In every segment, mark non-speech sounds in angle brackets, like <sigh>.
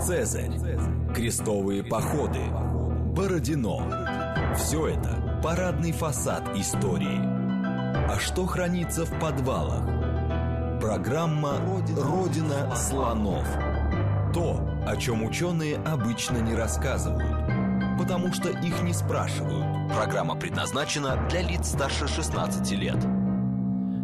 Цезарь, крестовые походы, Бородино. Все это парадный фасад истории. А что хранится в подвалах? Программа «Родина слонов». То, о чем ученые обычно не рассказывают, потому что их не спрашивают. Программа предназначена для лиц старше 16 лет.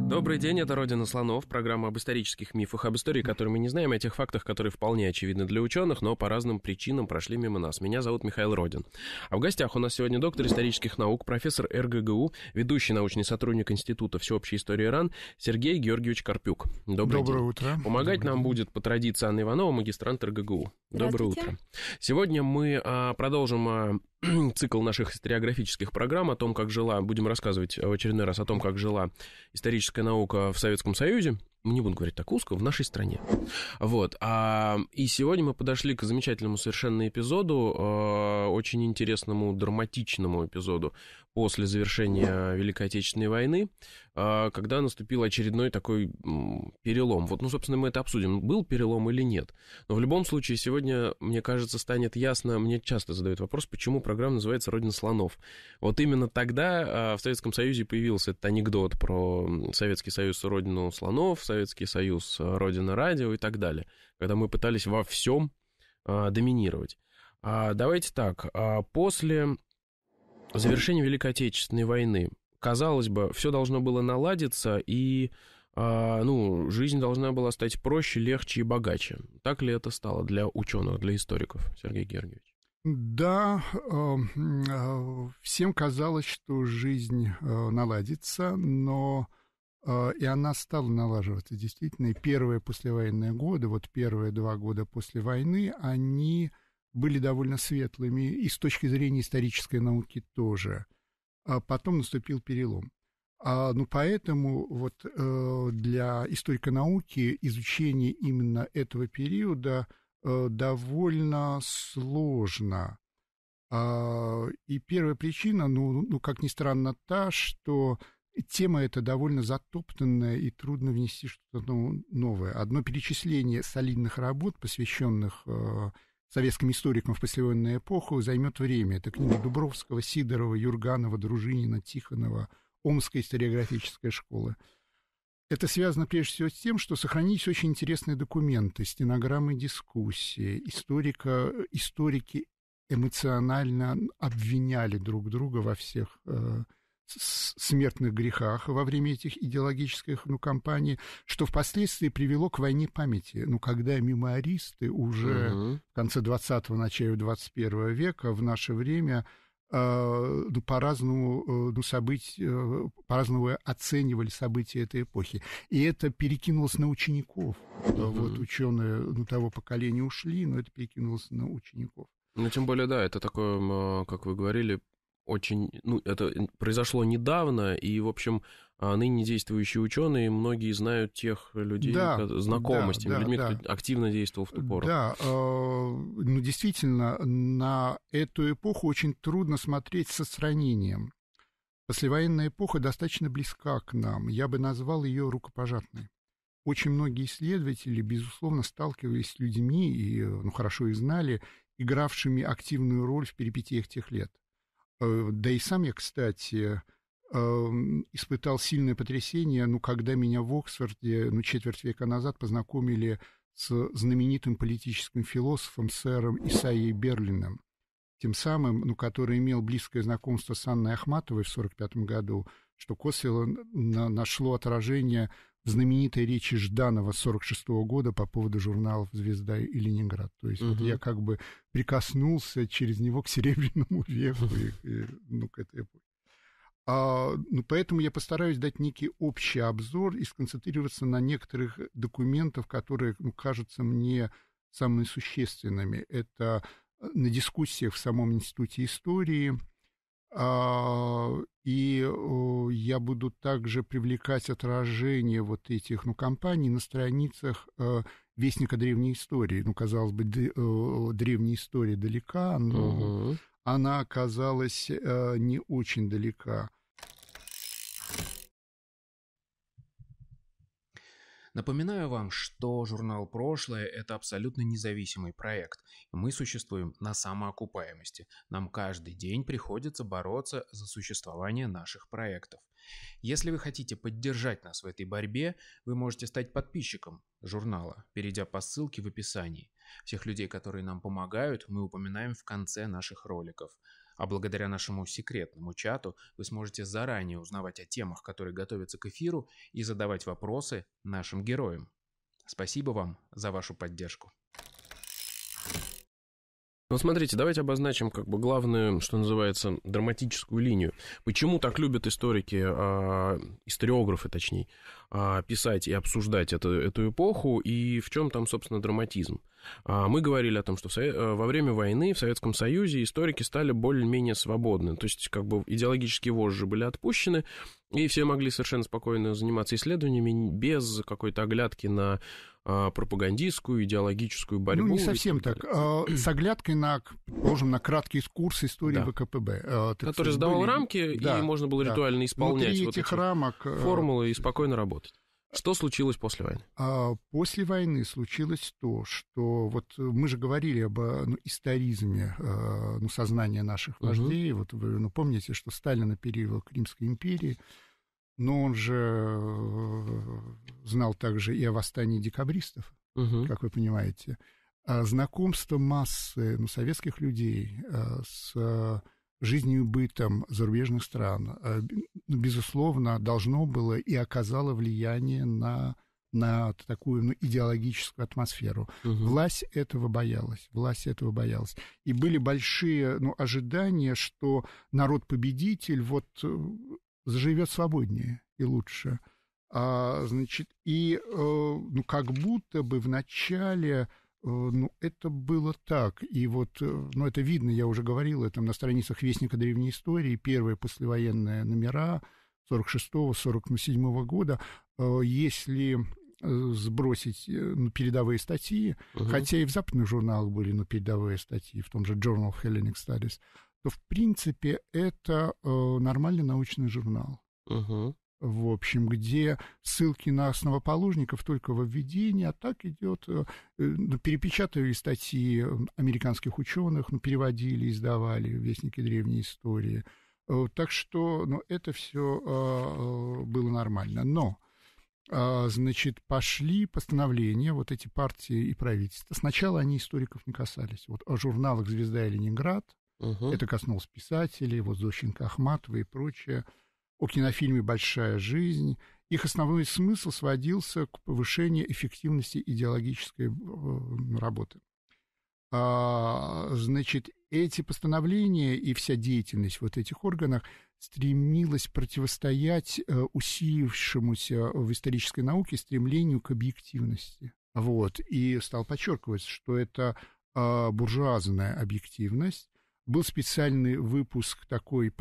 Добрый день, это «Родина слонов», программа об исторических мифах, об истории, которые мы не знаем, о тех фактах, которые вполне очевидны для ученых, но по разным причинам прошли мимо нас. Меня зовут Михаил Родин. А в гостях у нас сегодня доктор исторических наук, профессор РГГУ, ведущий научный сотрудник Института всеобщей истории Иран Сергей Георгиевич Карпюк. Добрый Доброе день. утро. Помогать Доброе нам день. будет по традиции Анна Иванова, магистрант РГГУ. Доброе утро. Сегодня мы а, продолжим а, <clears throat> цикл наших историографических программ о том, как жила, будем рассказывать в очередной раз о том, как жила историческая наука в Советском Союзе. не буду говорить так узко, в нашей стране. Вот. А, и сегодня мы подошли к замечательному совершенно эпизоду, э, очень интересному, драматичному эпизоду после завершения Великой Отечественной войны, а, когда наступил очередной такой перелом. Вот, ну, собственно, мы это обсудим, был перелом или нет. Но в любом случае, сегодня, мне кажется, станет ясно, мне часто задают вопрос, почему программа называется «Родина слонов». Вот именно тогда а, в Советском Союзе появился этот анекдот про Советский Союз «Родину слонов», Советский Союз «Родина радио» и так далее, когда мы пытались во всем а, доминировать. Давайте так, после Завершение Великой Отечественной войны. Казалось бы, все должно было наладиться, и а, ну, жизнь должна была стать проще, легче и богаче. Так ли это стало для ученых, для историков, Сергей Георгиевич? Да, а, а, всем казалось, что жизнь а, наладится, но и она стала налаживаться. Действительно, и первые послевоенные годы, вот первые два года после войны, они были довольно светлыми, и с точки зрения исторической науки тоже. А потом наступил перелом. А, ну, поэтому вот э, для историка науки изучение именно этого периода э, довольно сложно. А, и первая причина, ну, ну, как ни странно, та, что тема эта довольно затоптанная и трудно внести что-то ну, новое. Одно перечисление солидных работ, посвященных э, советским историкам в послевоенную эпоху займет время. Это книга Дубровского, Сидорова, Юрганова, Дружинина, Тихонова, Омская историографическая школа. Это связано прежде всего с тем, что сохранились очень интересные документы, стенограммы дискуссии. Историка, историки эмоционально обвиняли друг друга во всех э, смертных грехах во время этих идеологических ну, кампаний, что впоследствии привело к войне памяти. Ну, когда мемористы уже угу. в конце 20-го, начале 21 века, в наше время э, ну, по-разному э, ну, события, э, по-разному оценивали события этой эпохи. И это перекинулось на учеников. mm Вот ученые ну, того поколения ушли, но это перекинулось на учеников. Ну, тем более, да, это такое, а, как вы говорили, очень, ну, это произошло недавно, и, в общем, а, ныне действующие ученые, многие знают тех людей, да, знакомы да, с теми да, людьми, да. кто активно действовал в ту пору. Да, э, ну, действительно, на эту эпоху очень трудно смотреть со сравнением. Послевоенная эпоха достаточно близка к нам. Я бы назвал ее рукопожатной. Очень многие исследователи, безусловно, сталкивались с людьми и, э, ну, хорошо и знали, игравшими активную роль в перипетиях тех лет – Э, да и сам я, кстати, испытал сильное потрясение, ну, когда меня в Оксфорде, ну, четверть века назад познакомили с знаменитым политическим философом сэром Исаией Берлином, тем самым, ну, который имел близкое знакомство с Анной Ахматовой в 1945 году, что косвенно нашло отражение в знаменитой речи Жданова 46 -го года по поводу журналов «Звезда» и «Ленинград». То есть угу. вот я как бы прикоснулся через него к Серебряному <laughs> веку, и, и, ну, к этой эпохе. А, ну, поэтому я постараюсь дать некий общий обзор и сконцентрироваться на некоторых документах, которые ну, кажутся мне самыми существенными. Это э, на дискуссиях в самом Институте истории – а, и я буду также привлекать отражение вот этих ну, компаний на страницах э, Вестника древней истории. Ну, казалось бы, древняя история далека, но угу. она оказалась э, не очень далека. Напоминаю вам, что журнал «Прошлое» — это абсолютно независимый проект. Мы существуем на самоокупаемости. Нам каждый день приходится бороться за существование наших проектов. Если вы хотите поддержать нас в этой борьбе, вы можете стать подписчиком журнала, перейдя по ссылке в описании. Всех людей, которые нам помогают, мы упоминаем в конце наших роликов. А благодаря нашему секретному чату вы сможете заранее узнавать о темах, которые готовятся к эфиру, и задавать вопросы нашим героям. Спасибо вам за вашу поддержку. Ну, смотрите, давайте обозначим как бы главную, что называется, драматическую линию. Почему так любят историки, э, историографы, точнее, э, писать и обсуждать это, эту эпоху, и в чем там, собственно, драматизм? Э, мы говорили о том, что со... Э, во время войны в Советском Союзе историки стали более-менее свободны, то есть как бы идеологические вожжи были отпущены, и все могли совершенно спокойно заниматься исследованиями без какой-то оглядки на а, пропагандистскую, идеологическую борьбу. Ну, не совсем так. А, с оглядкой на, положим, на краткий курс истории да. ВКПБ. Э, Который сказать, задавал были... рамки, да, и можно было да. ритуально исполнять Внутри вот этих эти рамок... Э, формулы и спокойно работать. Что случилось после войны? А, после войны случилось то, что вот мы же говорили об ну, историзме э, ну, сознания наших вождей. Угу. Вот вы ну, помните, что Сталин оперировал Крымской империей но он же э, знал также и о восстании декабристов, угу. как вы понимаете. А знакомство массы ну, советских людей э, с э, жизнью и бытом зарубежных стран, ну, безусловно, должно было и оказало влияние на, на такую ну, идеологическую атмосферу. Угу. Власть этого боялась, власть этого боялась. И были большие ну, ожидания, что народ-победитель вот заживет свободнее и лучше. А, значит, и э, ну, как будто бы в начале э, ну, это было так. И вот, э, ну, это видно, я уже говорил, это на страницах Вестника Древней Истории, первые послевоенные номера 46-47 года, если сбросить ну, передовые статьи, угу. хотя и в западных журналах были ну, передовые статьи, в том же Journal of Hellenic Studies, то, в принципе, это э, нормальный научный журнал. Угу. В общем, где ссылки на основоположников только в введении, а так идет, ну, э, э, перепечатывали статьи американских ученых, ну, переводили, издавали вестники древней истории. Так что ну, это все а, было нормально. Но а, значит, пошли постановления, вот эти партии и правительства. Сначала они историков не касались. Вот о журналах «Звезда» и «Ленинград», Угу. Это коснулось писателей, вот Зощенко Ахматова и прочее. О кинофильме «Большая жизнь». Их основной смысл сводился к повышению эффективности идеологической э, работы. А, значит, эти постановления и вся деятельность вот этих органов стремилась противостоять э, усилившемуся в исторической науке стремлению к объективности. Вот, и стал подчеркивать, что это а, буржуазная объективность, был специальный выпуск такой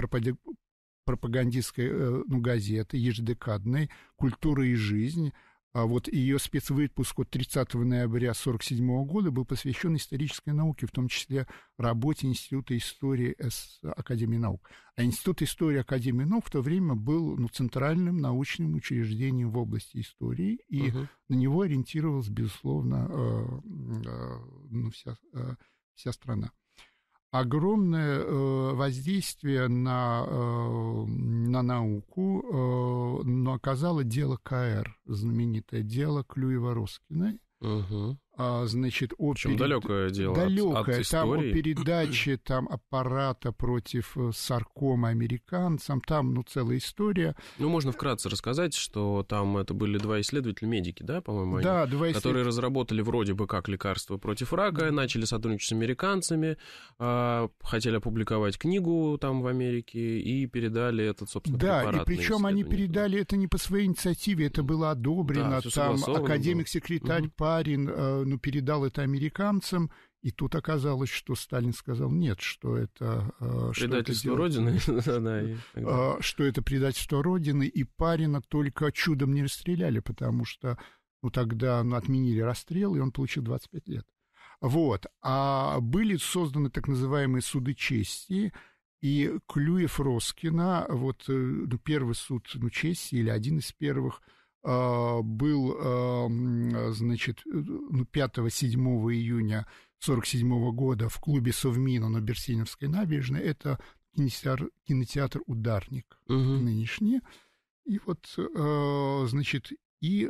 пропагандистской э, ну, газеты ежедекадной «Культура и жизнь». А вот ее спецвыпуск от 30 ноября 1947 года был посвящен исторической науке, в том числе работе Института истории С... Академии наук. А Институт истории Академии наук в то время был ну, центральным научным учреждением в области истории, и угу. на него ориентировалась, безусловно, э, э, ну, вся, э, вся страна огромное э, воздействие на, э, на науку э, но оказало дело КР, знаменитое дело Клюева-Роскиной, угу. А, значит, о Причем перед... далекое дело далекое, от, от там истории. о передаче <coughs> там, аппарата против э, саркома американцам, там, ну, целая история. Ну, можно вкратце рассказать, что там это были два исследователя, медики, да, по-моему, да, они, два исслед... которые разработали вроде бы как лекарство против рака, начали сотрудничать с американцами, а, хотели опубликовать книгу там в Америке и передали этот, собственно, да, препарат. Да, и причем они передали это не по своей инициативе, это было одобрено, да, там академик-секретарь угу. Парин э, ну передал это американцам, и тут оказалось, что Сталин сказал нет, что это... Предательство э, что это Родины. Что, <laughs> а, что это предательство Родины, и Парина только чудом не расстреляли, потому что ну, тогда ну, отменили расстрел, и он получил 25 лет. Вот. А были созданы так называемые суды чести, и Клюев Роскина, вот э, ну, первый суд ну, чести или один из первых – а, был, а, значит, 5-7 э, ну, июня 47 года в клубе Совмина на Берсеневской набережной. Это кинотеатр, кинотеатр «Ударник» угу. нынешний. И вот, а, значит, и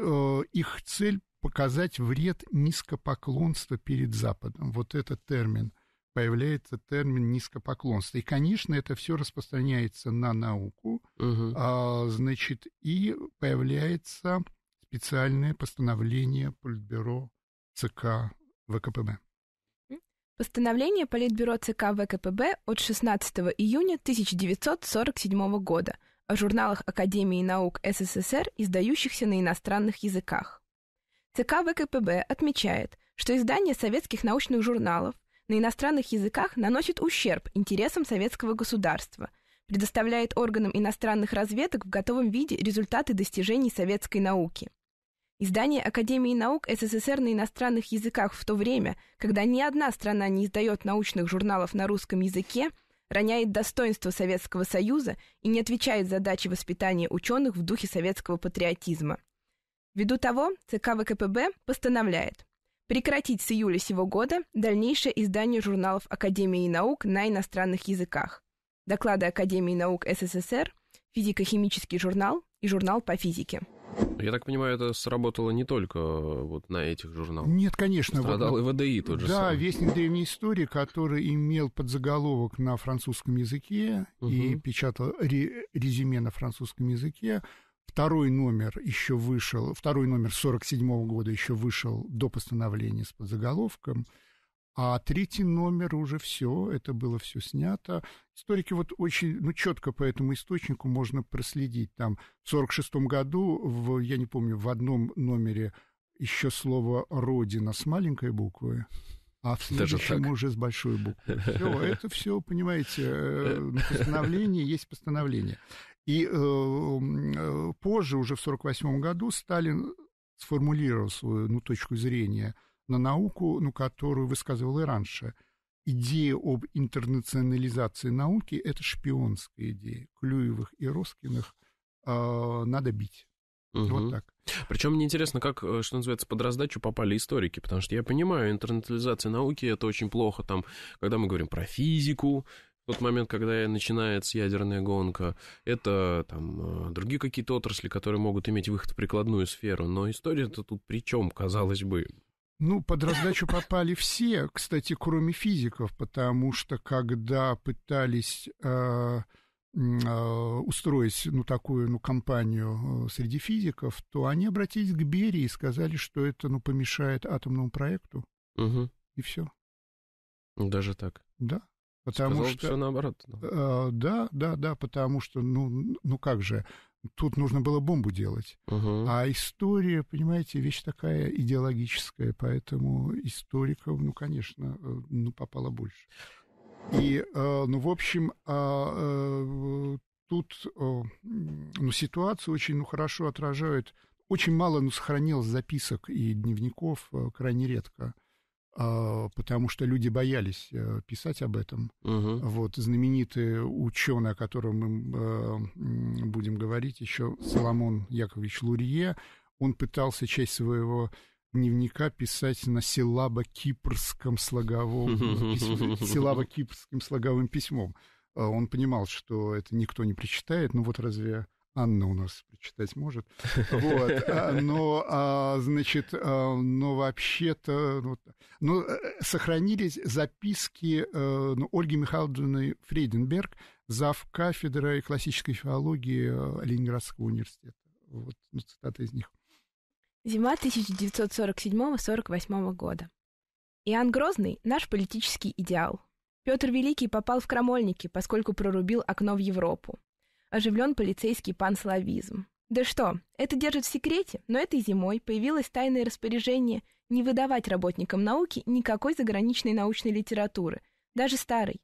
их цель показать вред низкопоклонства перед Западом. Вот этот термин – появляется термин низкопоклонство. И, конечно, это все распространяется на науку, угу. а, значит, и появляется специальное постановление Политбюро ЦК ВКПБ. Постановление Политбюро ЦК ВКПБ от 16 июня 1947 года о журналах Академии наук СССР, издающихся на иностранных языках. ЦК ВКПБ отмечает, что издание советских научных журналов на иностранных языках наносит ущерб интересам советского государства, предоставляет органам иностранных разведок в готовом виде результаты достижений советской науки. Издание Академии наук СССР на иностранных языках в то время, когда ни одна страна не издает научных журналов на русском языке, роняет достоинство Советского Союза и не отвечает задаче воспитания ученых в духе советского патриотизма. Ввиду того, ЦК ВКПБ постановляет прекратить с июля сего года дальнейшее издание журналов Академии наук на иностранных языках, доклады Академии наук СССР, физико-химический журнал и журнал по физике. Я так понимаю, это сработало не только э, вот на этих журналах. Нет, конечно. Страдал вот, и ВДИ тот же Да, самый. «Вестник древней истории», который имел подзаголовок на французском языке угу. и печатал резюме на французском языке, Второй номер еще вышел, второй номер 47 -го года еще вышел до постановления с подзаголовком, а третий номер уже все, это было все снято. Историки вот очень, ну, четко по этому источнику можно проследить. Там в 46 году, в, я не помню, в одном номере еще слово «родина» с маленькой буквы, а в следующем уже с большой буквы. Все, <laughs> это все, понимаете, э, <laughs> на постановлении есть постановление. И э, э, позже, уже в 1948 году, Сталин сформулировал свою ну, точку зрения на науку, ну, которую высказывал и раньше. Идея об интернационализации науки – это шпионская идея. Клюевых и Роскиных э, надо бить. Угу. Вот так. Причем мне интересно, как, э, что называется, под раздачу попали историки, потому что я понимаю, интернационализация науки это очень плохо, там, когда мы говорим про физику, тот момент, когда начинается ядерная гонка, это там э, другие какие-то отрасли, которые могут иметь выход в прикладную сферу. Но история-то тут при чем, казалось бы? Ну, под раздачу попали все, кстати, кроме физиков, потому что когда пытались э, э, устроить ну, такую ну, компанию э, среди физиков, то они обратились к Берии и сказали, что это ну, помешает атомному проекту. Угу. И все. Даже так. Да. Потому Сказал что все наоборот. Э, да, да, да, потому что, ну, ну как же, тут нужно было бомбу делать. Угу. А история, понимаете, вещь такая идеологическая, поэтому историков, ну, конечно, э, ну, попало больше. И, э, ну, в общем, а, э, тут ну, ситуацию очень ну, хорошо отражают. Очень мало ну, сохранилось записок и дневников, крайне редко. А, потому что люди боялись э, писать об этом. Угу. Вот знаменитый ученый, о котором мы э, будем говорить, еще Соломон Яковлевич Лурье, он пытался часть своего дневника писать на силабо-кипрском слоговом, <laughs> силабо-кипрским слоговым письмом. Э, он понимал, что это никто не прочитает, ну вот разве Анна у нас прочитать может. <laughs> Вот. А, но, а, значит, но вообще-то... Вот, но ну, э, сохранились записки э, ну, Ольги Михайловны Фрейденберг, зав. кафедрой классической филологии э, Ленинградского университета. Вот ну, цитата из них. Зима 1947-48 года. Иоанн Грозный – наш политический идеал. Петр Великий попал в крамольники, поскольку прорубил окно в Европу. Оживлен полицейский панславизм. Да что, это держит в секрете, но этой зимой появилось тайное распоряжение – не выдавать работникам науки никакой заграничной научной литературы, даже старой.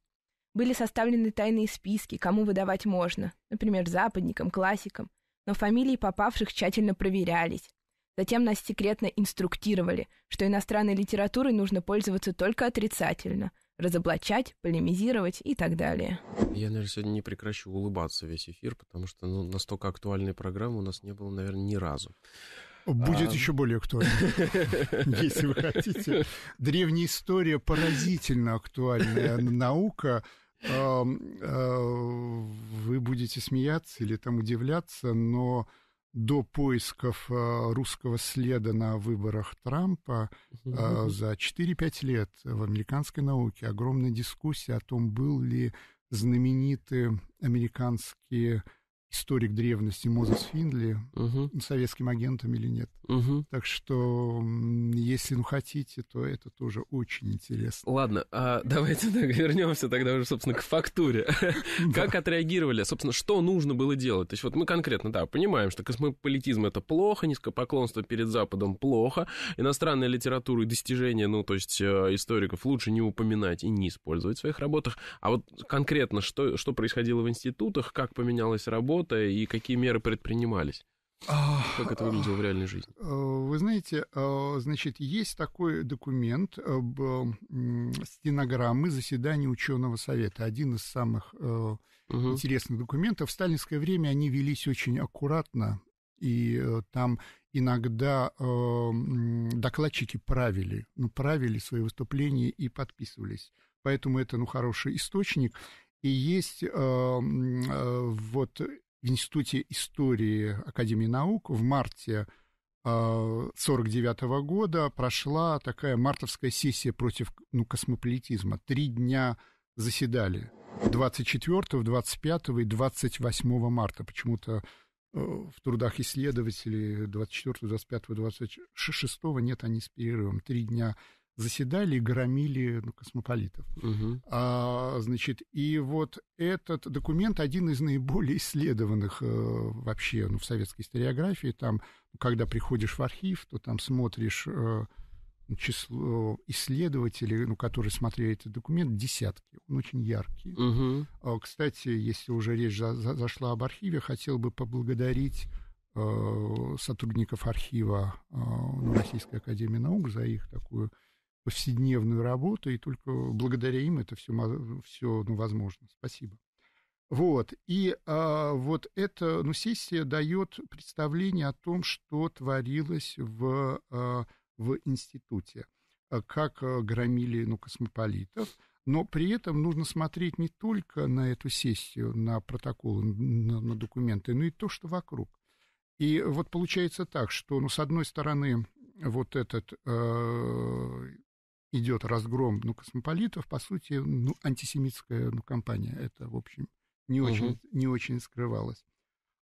Были составлены тайные списки, кому выдавать можно, например, западникам, классикам, но фамилии попавших тщательно проверялись. Затем нас секретно инструктировали, что иностранной литературой нужно пользоваться только отрицательно, разоблачать, полемизировать и так далее. Я, наверное, сегодня не прекращу улыбаться весь эфир, потому что ну, настолько актуальной программы у нас не было, наверное, ни разу. Будет а... еще более актуально, <laughs> если вы хотите. Древняя история поразительно актуальная наука. Э, вы будете смеяться или там удивляться, но до поисков э, русского следа на выборах Трампа э, за 4-5 лет в американской науке огромная дискуссия о том, был ли знаменитый американский историк древности Мозес Финдли, угу. советским агентом или нет. Угу. Так что, если ну хотите, то это тоже очень интересно. Ладно, а давайте <laughs> вернемся тогда уже, собственно, к фактуре. <laughs> Как отреагировали, собственно, что нужно было делать? То есть вот мы конкретно, да, понимаем, что космополитизм это плохо, низкопоклонство перед Западом плохо, иностранная литература и достижения, ну, то есть э, историков лучше не упоминать и не использовать в своих работах. А вот конкретно, что, что происходило в институтах, как поменялась работа, оборота и какие меры предпринимались? Как это выглядело в реальной жизни? Э, вы знаете, э, значит, есть такой документ об стенограммы заседания ученого совета. Один из самых угу. интересных документов. В сталинское время они велись очень аккуратно, и там иногда докладчики правили, ну, правили свои выступления и подписывались. Поэтому это, ну, хороший источник. И есть э, э, вот в Институте истории Академии наук в марте 1949 э, -го года прошла такая мартовская сессия против ну, космополитизма. Три дня заседали. 24, 25 и 28 марта. Почему-то э, в трудах исследователей 24, 25, 26 нет, они с перерывом. Три дня заседали и громили ну, космополитов. Угу. А, значит, и вот этот документ один из наиболее исследованных э, вообще ну, в советской историографии. Там, когда приходишь в архив, то там смотришь э, число исследователей, ну, которые смотрели этот документ, десятки. Он очень яркий. Угу. А, кстати, если уже речь за, за, зашла об архиве, хотел бы поблагодарить э, сотрудников архива э, ну, Российской Академии Наук за их такую повседневную работу, и только благодаря им это все, все ну, возможно. Спасибо. Вот, и а, вот эта ну, сессия дает представление о том, что творилось в, а, в институте, а как а, громили ну, космополитов, но при этом нужно смотреть не только на эту сессию, на протоколы, на, на документы, но и то, что вокруг. И вот получается так, что, ну, с одной стороны, вот этот а, идет разгром ну, космополитов, по сути, ну, антисемитская ну, кампания. Это, в общем, не очень, угу. не очень скрывалось.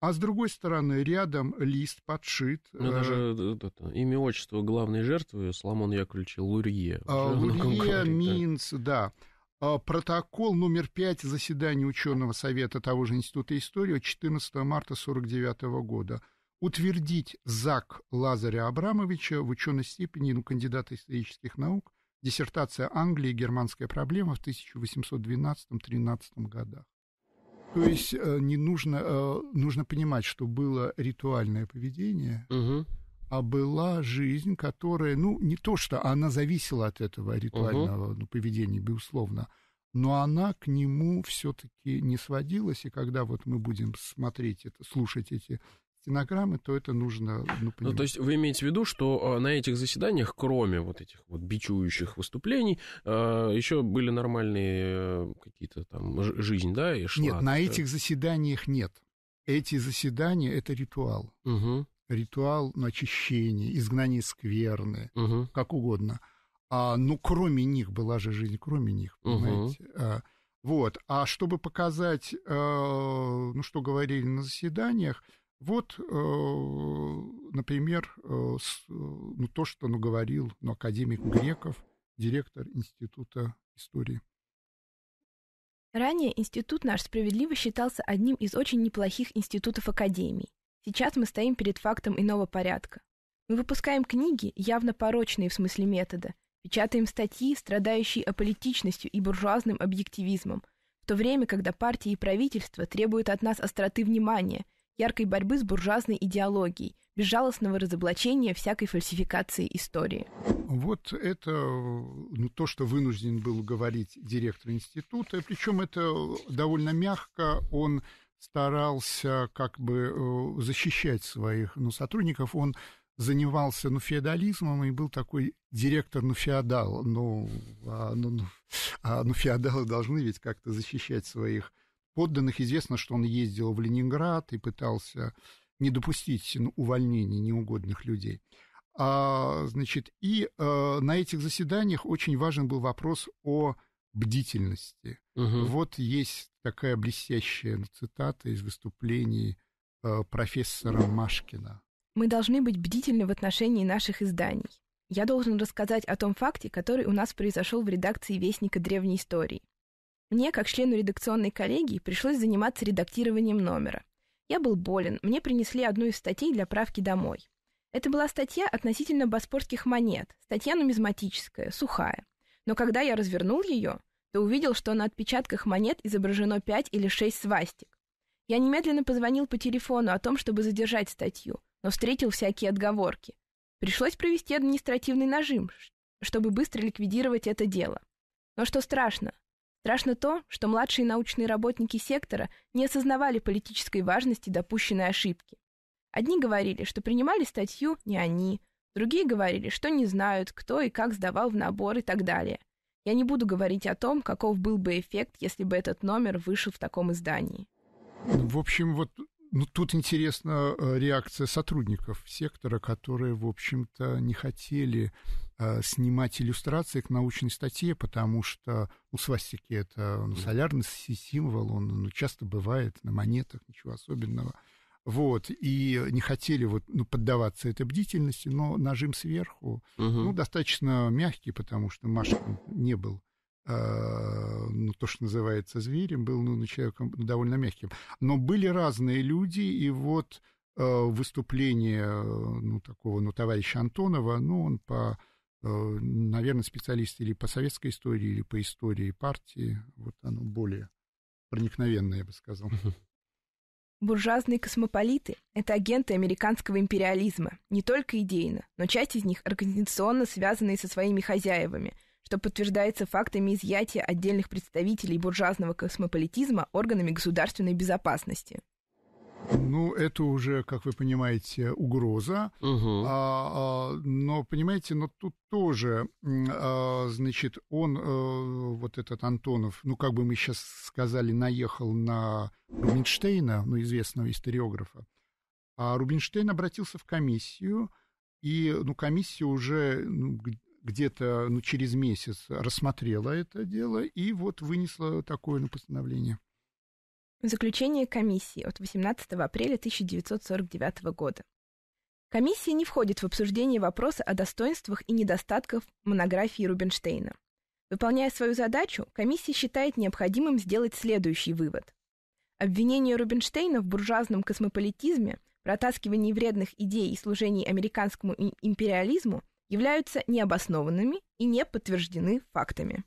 А с другой стороны, рядом лист подшит. Ну, э, даже э, это, имя отчество главной жертвы Соломон Яковлевич Лурье. А, Лурье, Минц, да. А, протокол номер 5 заседания ученого совета того же Института истории 14 марта 1949 года. Утвердить Зак Лазаря Абрамовича в ученой степени ну, кандидата исторических наук диссертация Англии «Германская проблема» в 1812-13 годах. То есть э, не нужно, э, нужно понимать, что было ритуальное поведение, угу. а была жизнь, которая, ну, не то что она зависела от этого ритуального угу. поведения, безусловно, но она к нему все-таки не сводилась. И когда вот мы будем смотреть это, слушать эти стенограммы, то это нужно ну, Ну, то есть вы имеете в виду, что а, на этих заседаниях, кроме вот этих вот бичующих выступлений, а, еще были нормальные э, какие-то там жизнь, да, и шла? Нет, на этих заседаниях нет. Эти заседания – это ритуал. Угу. Ритуал очищения, изгнания скверны, угу. как угодно. А, ну, кроме них была же жизнь, кроме них, понимаете. Угу. Вот. А чтобы показать, э, ну, что говорили на заседаниях – вот, э, например, э, э, ну, то, что ну, говорил ну, академик Греков, директор Института истории. Ранее институт наш справедливо считался одним из очень неплохих институтов академии. Сейчас мы стоим перед фактом иного порядка. Мы выпускаем книги, явно порочные в смысле метода, печатаем статьи, страдающие аполитичностью и буржуазным объективизмом, в то время, когда партии и правительство требуют от нас остроты внимания – яркой борьбы с буржуазной идеологией, безжалостного разоблачения всякой фальсификации истории. Вот это ну, то, что вынужден был говорить директор института, причем это довольно мягко, он старался как бы э, защищать своих ну, сотрудников, он занимался ну, феодализмом и был такой директор, ну, феодал. Ну, а, ну, ну а, ну феодалы должны ведь как-то защищать своих подданных известно, что он ездил в Ленинград и пытался не допустить увольнений неугодных людей. А, значит, и а, на этих заседаниях очень важен был вопрос о бдительности. Угу. Вот есть такая блестящая цитата из выступлений а, профессора Машкина. Мы должны быть бдительны в отношении наших изданий. Я должен рассказать о том факте, который у нас произошел в редакции Вестника Древней Истории. Мне, как члену редакционной коллегии, пришлось заниматься редактированием номера. Я был болен, мне принесли одну из статей для правки домой. Это была статья относительно боспорских монет, статья нумизматическая, сухая. Но когда я развернул ее, то увидел, что на отпечатках монет изображено 5 или 6 свастик. Я немедленно позвонил по телефону о том, чтобы задержать статью, но встретил всякие отговорки. Пришлось провести административный нажим, чтобы быстро ликвидировать это дело. Но что страшно, Страшно то, что младшие научные работники сектора не осознавали политической важности допущенной ошибки. Одни говорили, что принимали статью не они, другие говорили, что не знают, кто и как сдавал в набор и так далее. Я не буду говорить о том, каков был бы эффект, если бы этот номер вышел в таком издании. В общем, вот ну, тут интересна э, реакция сотрудников сектора, которые, в общем-то, не хотели Э, снимать иллюстрации к научной статье, потому что у свастики это ну, солярный символ, он ну, часто бывает на монетах, ничего особенного. Вот, и не хотели вот, ну, поддаваться этой бдительности, но нажим сверху, угу. ну, достаточно мягкий, потому что Машкин не был э, ну, то, что называется зверем, был ну, человеком ну, довольно мягким. Но были разные люди, и вот э, выступление ну, такого ну, товарища Антонова, ну, он по Э, наверное, специалисты или по советской истории, или по истории партии. Вот оно более проникновенное, я бы сказал. Буржуазные космополиты – это агенты американского империализма, не только идейно, но часть из них организационно связанные со своими хозяевами, что подтверждается фактами изъятия отдельных представителей буржуазного космополитизма органами государственной безопасности ну, это уже, как вы понимаете, угроза. Угу. А, а, но, понимаете, но тут тоже, а, значит, он, а, вот этот Антонов, ну, как бы мы сейчас сказали, наехал на Рубинштейна, ну, известного историографа. А Рубинштейн обратился в комиссию, и, ну, комиссия уже ну, где-то ну, через месяц рассмотрела это дело и вот вынесла такое на ну, постановление. Заключение комиссии от 18 апреля 1949 года. Комиссия не входит в обсуждение вопроса о достоинствах и недостатках монографии Рубинштейна. Выполняя свою задачу, комиссия считает необходимым сделать следующий вывод. Обвинение Рубинштейна в буржуазном космополитизме, протаскивании вредных идей и служении американскому империализму являются необоснованными и не подтверждены фактами.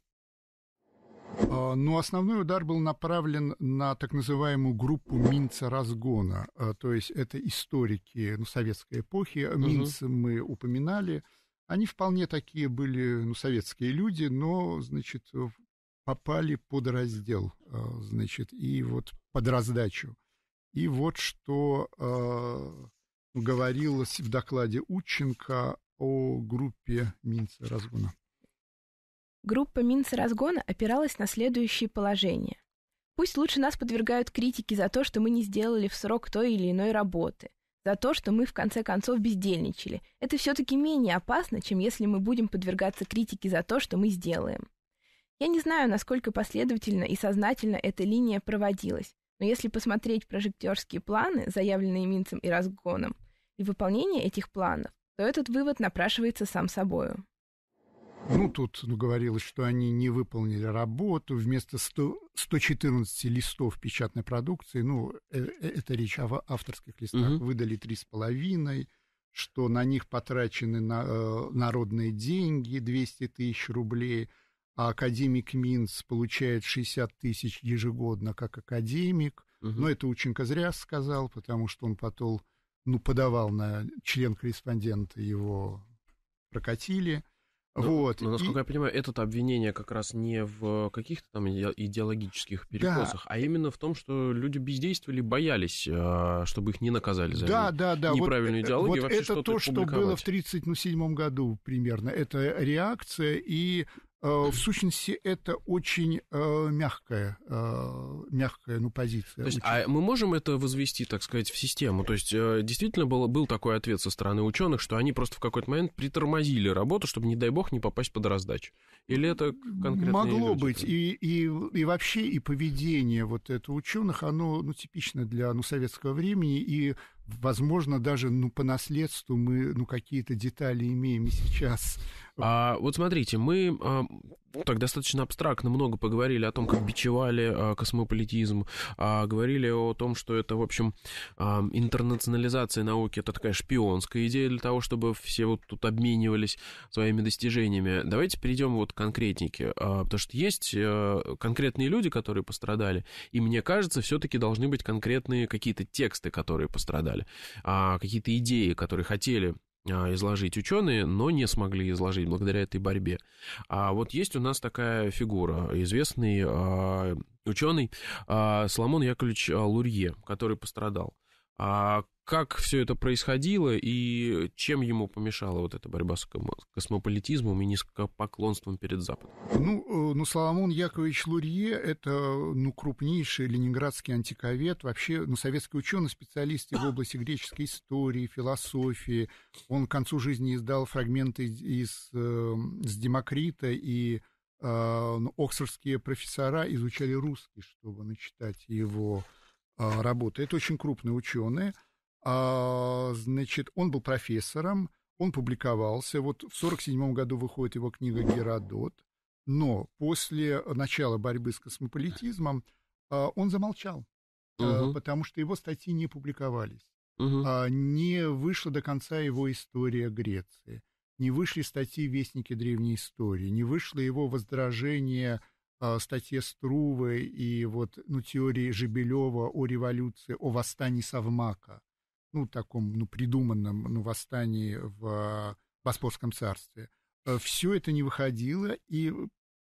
А, но ну, основной удар был направлен на так называемую группу Минца разгона, а, то есть это историки ну, советской эпохи. Минцы угу. мы упоминали, они вполне такие были ну, советские люди, но значит попали под раздел, а, значит, и вот под раздачу. И вот что э, говорилось в докладе Ученко о группе Минца разгона. Группа Минса-разгона опиралась на следующие положения. Пусть лучше нас подвергают критике за то, что мы не сделали в срок той или иной работы, за то, что мы в конце концов бездельничали. Это все-таки менее опасно, чем если мы будем подвергаться критике за то, что мы сделаем. Я не знаю, насколько последовательно и сознательно эта линия проводилась, но если посмотреть прожектерские планы, заявленные Минцем и Разгоном, и выполнение этих планов, то этот вывод напрашивается сам собою. Ну, тут ну, говорилось, что они не выполнили работу, вместо 100, 114 листов печатной продукции, ну, э, э, это речь о авторских листах, угу. выдали 3,5, что на них потрачены на, э, народные деньги 200 тысяч рублей, а академик Минц получает 60 тысяч ежегодно как академик. Угу. Но это Ученко зря сказал, потому что он потом ну, подавал на член-корреспондента, его прокатили. Ну, вот. Но, ну, насколько и... я понимаю, это обвинение как раз не в каких-то там идеологических перекосах, да. а именно в том, что люди бездействовали, боялись, а, чтобы их не наказали за да, да, да. неправильную вот, э, идеологию. Вот вообще это то, что было в 1937 году примерно. Это реакция и Э, в сущности, это очень э, мягкая, э, мягкая ну, позиция. То есть, а мы можем это возвести, так сказать, в систему? То есть, действительно был, был такой ответ со стороны ученых, что они просто в какой-то момент притормозили работу, чтобы, не дай бог, не попасть под раздачу? Или это конкретно? Могло люди, быть. И, и, и вообще, и поведение вот этого ученых, оно ну, типично для ну, советского времени, и возможно, даже ну, по наследству мы ну, какие-то детали имеем сейчас а, вот смотрите, мы а, так достаточно абстрактно много поговорили о том, как бичевали а, космополитизм, а, говорили о том, что это, в общем, а, интернационализация науки, это такая шпионская идея для того, чтобы все вот тут обменивались своими достижениями. Давайте перейдем вот к конкретнике, а, потому что есть а, конкретные люди, которые пострадали, и мне кажется, все-таки должны быть конкретные какие-то тексты, которые пострадали, а, какие-то идеи, которые хотели а, изложить ученые, но не смогли изложить благодаря этой борьбе. А вот есть у нас такая фигура, известный а, ученый а, Соломон Яковлевич Лурье, который пострадал. А как все это происходило и чем ему помешала вот эта борьба с космополитизмом и низкопоклонством перед Западом? Ну, э, ну Соломон Яковлевич Лурье – это ну, крупнейший ленинградский антиковед. Вообще, ну, советский ученый, специалист в области греческой истории, философии. Он к концу жизни издал фрагменты из, из э, Демокрита и э, ну, оксфордские профессора изучали русский, чтобы начитать его а, работы. Это очень крупный ученый. А, значит, он был профессором, он публиковался. Вот в 1947 году выходит его книга «Геродот». Но после начала борьбы с космополитизмом а, он замолчал, угу. потому что его статьи не публиковались. Угу. Не вышла до конца его история Греции. Не вышли статьи «Вестники древней истории», не вышло его возражение а, статье Струвы и вот, ну, теории Жебелева о революции, о восстании Савмака, ну, таком, ну, придуманном, ну, восстании в Боспорском царстве. Э, Все это не выходило, и,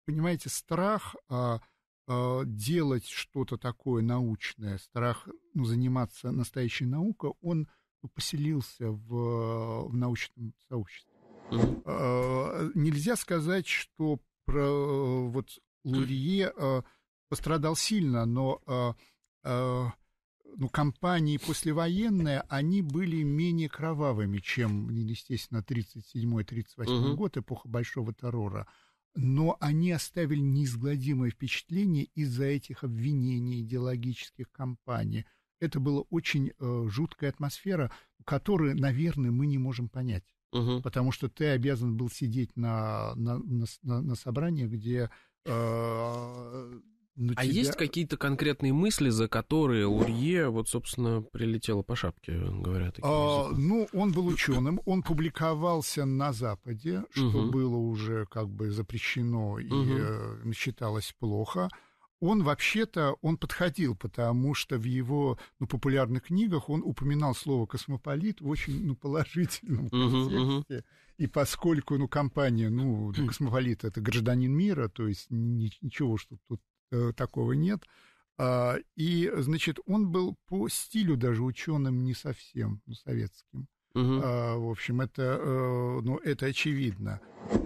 понимаете, страх а, а, делать что-то такое научное, страх ну, заниматься настоящей наукой, он ну, поселился в, в научном сообществе. Нельзя сказать, что про, э, вот Лурье э, пострадал сильно, но э, э, ну, компании послевоенные, они были менее кровавыми, чем, естественно, 37-38 угу. год, эпоха Большого террора. Но они оставили неизгладимое впечатление из-за этих обвинений идеологических кампаний. Это была очень э, жуткая атмосфера, которую, наверное, мы не можем понять. Угу. Потому что ты обязан был сидеть на, на, на, на собрании, где а, Но а тебя... есть какие-то конкретные мысли, за которые Лурье, вот, собственно, прилетело по шапке, говорят? А, ну, он был ученым, он публиковался на Западе, что угу. было уже как бы запрещено и угу. считалось плохо он вообще-то, он подходил, потому что в его ну, популярных книгах он упоминал слово «космополит» в очень ну, положительном контексте. И поскольку, ну, компания, ну, хм. «Космополит» — это гражданин мира, то есть ничего, что тут э, такого нет, а, и, значит, он был по стилю даже ученым не совсем ну, советским. Угу. А, в общем, это, э, ну, это очевидно.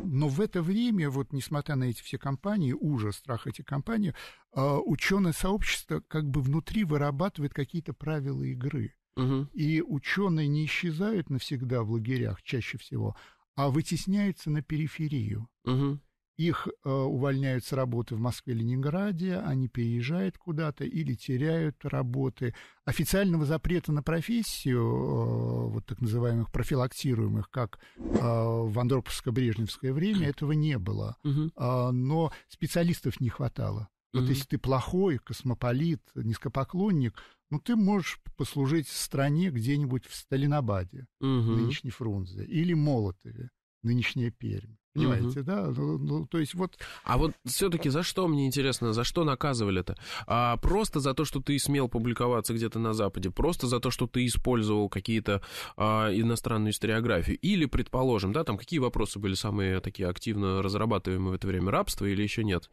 Но в это время, вот несмотря на эти все компании, ужас, страх эти компании, а, ученое сообщество как бы внутри вырабатывает какие-то правила игры. Угу. И ученые не исчезают навсегда в лагерях чаще всего, а вытесняются на периферию. Угу их э, увольняют с работы в Москве и Ленинграде, они переезжают куда-то или теряют работы. Официального запрета на профессию, э, вот так называемых профилактируемых, как э, в Андроповско-Брежневское время, <clears throat> этого не было. Угу. Э, но специалистов не хватало. Вот угу. если ты плохой, космополит, низкопоклонник, ну, ты можешь послужить стране где-нибудь в Сталинабаде, угу. нынешней Фрунзе, или Молотове, нынешняя Пермь. Понимаете, угу. да? Ну, ну, то есть вот... А вот все-таки за что, мне интересно, за что наказывали-то? А, просто за то, что ты смел публиковаться где-то на Западе? Просто за то, что ты использовал какие-то а, иностранную историографию? Или, предположим, да, там какие вопросы были самые такие активно разрабатываемые в это время? Рабство или еще нет?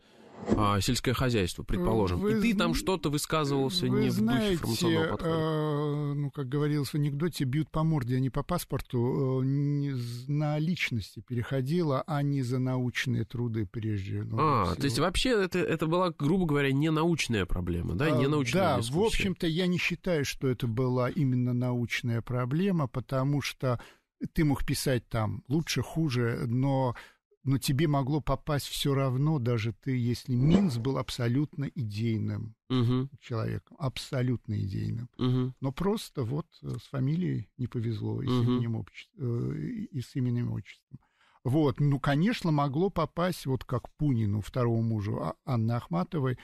а, сельское хозяйство, э, предположим, вы, и ты там что-то высказывался не знаете, в духе информационного подхода. Э, ну, как говорилось в анекдоте, бьют по морде, а не по паспорту. Э, не, на личности переходило, а не за научные труды прежде. Ну, а, всего. то есть вообще это, это была, грубо говоря, не научная проблема, да, а, не научная Да, дискуссия. в общем-то, я не считаю, что это была именно научная проблема, потому что ты мог писать там лучше, хуже, но но тебе могло попасть все равно, даже ты, если Минц был абсолютно идейным угу. человеком, абсолютно идейным, угу. но просто вот э, с фамилией не повезло, и с, именем, общества, э, и с именем отчеством. Вот, ну, конечно, могло попасть, вот как Пунину, второму мужу а, Анны Ахматовой,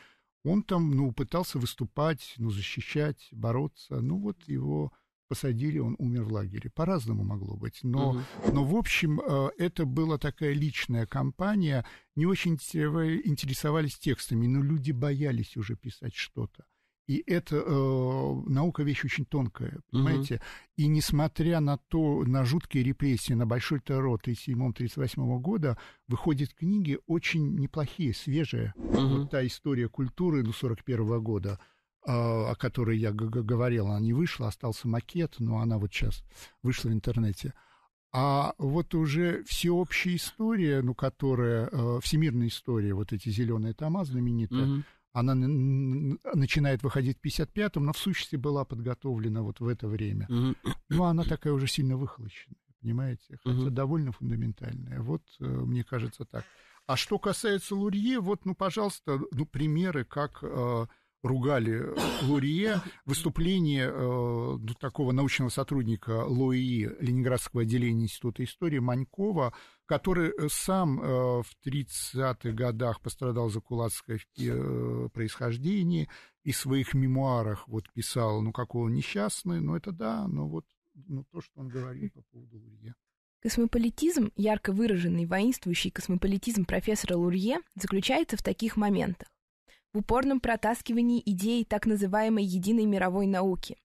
он там, ну, пытался выступать, ну, защищать, бороться, ну, вот его посадили, он умер в лагере. По-разному могло быть. Но, угу. но в общем, э, это была такая личная кампания. Не очень интересовались текстами, но люди боялись уже писать что-то. И это э, наука вещь очень тонкая, понимаете? Угу. И несмотря на то, на жуткие репрессии, на большой террор 37-38 года, выходят книги очень неплохие, свежие. Угу. Вот та история культуры до ну, 41 года а, о которой я говорил, она не вышла, остался макет, но она вот сейчас вышла в интернете. А вот уже всеобщая история, ну, которая, э, всемирная история, вот эти зеленые тома знаменитые, угу. она начинает выходить в 55-м, но в сущности была подготовлена вот в это время. Угу. Ну, но а она такая уже сильно выхолощенная, понимаете, хотя угу. довольно фундаментальная. Вот, э, мне кажется, так. А что касается Лурье, вот, ну, пожалуйста, ну, примеры, как э, ругали Лурье. Выступление э, ну, такого научного сотрудника ЛОИ Ленинградского отделения Института истории Манькова, который э, сам э, в 30-х годах пострадал за кулацкое э, происхождение и в своих мемуарах вот писал, ну, какой он несчастный, ну, это да, но вот ну, то, что он говорил по поводу Лурье. Космополитизм, ярко выраженный воинствующий космополитизм профессора Лурье, заключается в таких моментах в упорном протаскивании идеи так называемой единой мировой науки,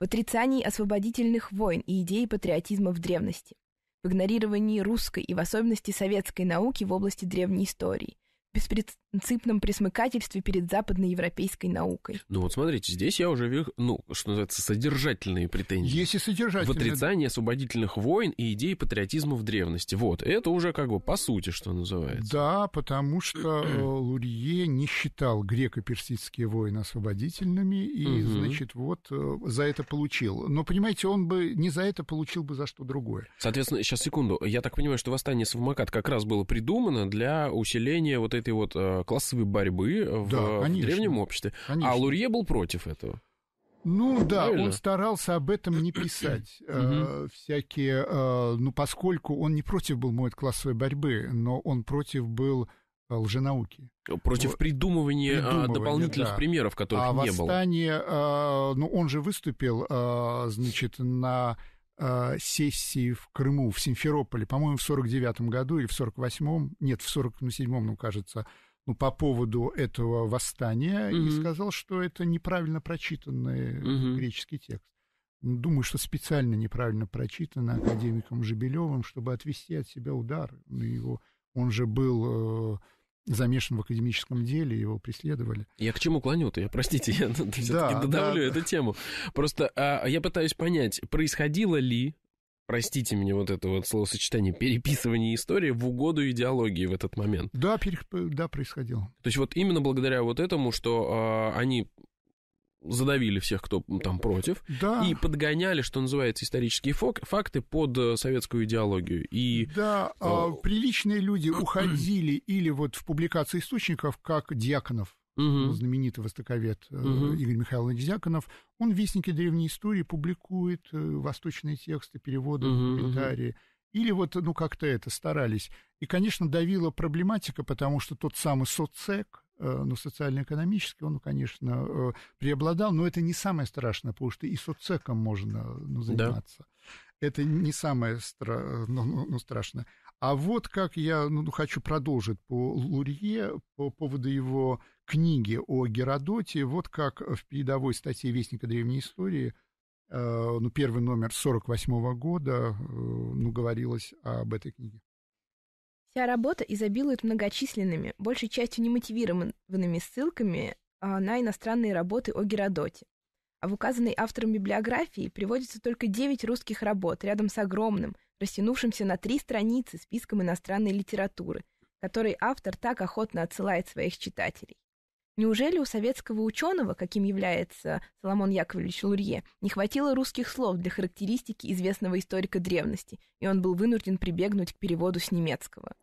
в отрицании освободительных войн и идеи патриотизма в древности, в игнорировании русской и в особенности советской науки в области древней истории, беспринципном присмыкательстве перед западноевропейской наукой. Ну вот смотрите, здесь я уже вижу, ну, что называется, содержательные претензии. Есть и содержательные. В отрицании освободительных войн и идеи патриотизма в древности. Вот, это уже как бы по сути, что называется. Да, потому что э, <clears throat> Лурье не считал греко-персидские войны освободительными, и, угу. значит, вот э, за это получил. Но, понимаете, он бы не за это получил бы за что другое. Соответственно, сейчас, секунду, я так понимаю, что восстание Савмакат как раз было придумано для усиления вот этой этой вот э, классовой борьбы в, да, в древнем обществе. А конечно. А Лурье был против этого. Ну да, Правильно? он старался об этом не писать <clears throat> э, всякие, э, ну поскольку он не против был моет классовой борьбы, но он против был э, лженауки. Против вот. придумывания, э, придумывания дополнительных да. примеров, которых а не было. А восстание, ну он же выступил, э, значит, на Э, сессии в Крыму, в Симферополе, по-моему, в 49 году или в 48-м, нет, в 47-м, ну, кажется, ну, по поводу этого восстания, угу. и сказал, что это неправильно прочитанный угу. греческий текст. Думаю, что специально неправильно прочитано академиком Жебелевым, чтобы отвести от себя удар. Ну, его, он же был э, замешан в академическом деле, его преследовали. Я к чему клоню-то? Я, простите, я <laughs> да, все-таки додавлю эту тему. Просто а, я пытаюсь понять, происходило ли, простите мне вот это вот словосочетание, переписывание истории в угоду идеологии в этот момент? Да, происходило. То есть вот именно благодаря вот этому, что а, они задавили всех, кто там против, да. и подгоняли, что называется, исторические фок, факты под э, советскую идеологию. И, да, а, э, приличные люди <clears throat> уходили или вот в публикации источников, как Дьяконов, угу. знаменитый востоковед угу. Игорь Михайлович Дьяконов, он в «Вестнике древней истории» публикует э, восточные тексты, переводы, угу, комментарии. Угу. Или вот, ну, как-то это старались. И, конечно, давила проблематика, потому что тот самый соцсек, Э, ну, социально-экономический, он, конечно, э, преобладал, но это не самое страшное, потому что и соцеком можно э, ну, заниматься. Да. Это не самое стра... Ну, ну, ну, страшное. А вот как я ну, хочу продолжить по Лурье, по поводу его книги о Геродоте, вот как в передовой статье Вестника Древней Истории, ну, первый номер 48 -го года, ну, говорилось об этой книге. Вся работа изобилует многочисленными, большей частью немотивированными ссылками а, на иностранные работы о Геродоте. А в указанной автором библиографии приводится только 9 русских работ рядом с огромным, растянувшимся на три страницы списком иностранной литературы, который автор так охотно отсылает своих читателей. Неужели у советского ученого, каким является Соломон Яковлевич Лурье, не хватило русских слов для характеристики известного историка древности, и он был вынужден прибегнуть к переводу с немецкого?